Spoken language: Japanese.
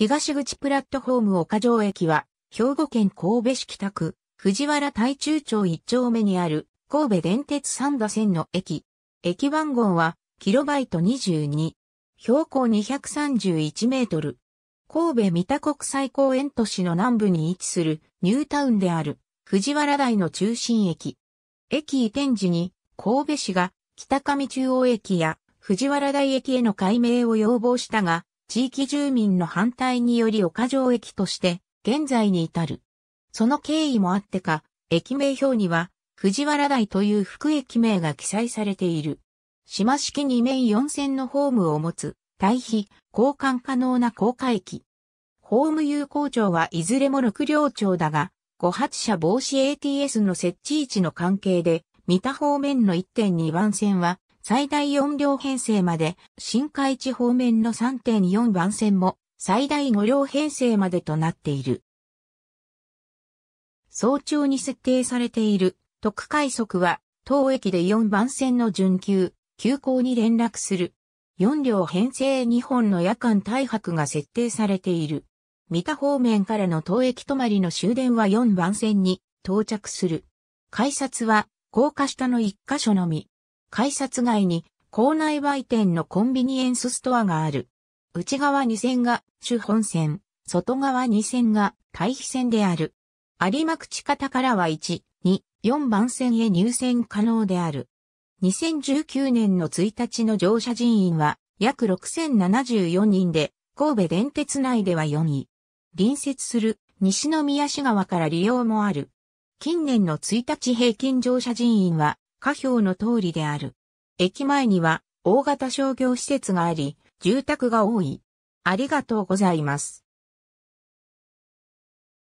東口プラットフォーム岡城駅は、兵庫県神戸市北区、藤原大中町1丁目にある、神戸電鉄三田線の駅。駅番号は、キロバイト22。標高231メートル。神戸三田国際公園都市の南部に位置するニュータウンである藤原台の中心駅。駅移転時に神戸市が北上中央駅や藤原台駅への改名を要望したが、地域住民の反対により岡城駅として現在に至る。その経緯もあってか、駅名表には藤原台という副駅名が記載されている。島式2面4線のホームを持つ、対比、交換可能な高架駅。ホーム有効庁はいずれも六両庁だが、五発車防止 ATS の設置位置の関係で、三田方面の1.2番線は最大4両編成まで、新海地方面の3.4番線も最大5両編成までとなっている。早朝に設定されている特快速は、当駅で4番線の準急、急行に連絡する。4両編成2本の夜間大白が設定されている。三田方面からの当駅止まりの終電は4番線に到着する。改札は高架下の1箇所のみ。改札外に校内売店のコンビニエンスストアがある。内側2線が主本線、外側2線が対比線である。有馬口方からは1、2、4番線へ入線可能である。2019年の1日の乗車人員は約6074人で、神戸電鉄内では4位。隣接する西宮市側から利用もある。近年の1日平均乗車人員は下表の通りである。駅前には大型商業施設があり、住宅が多い。ありがとうございます。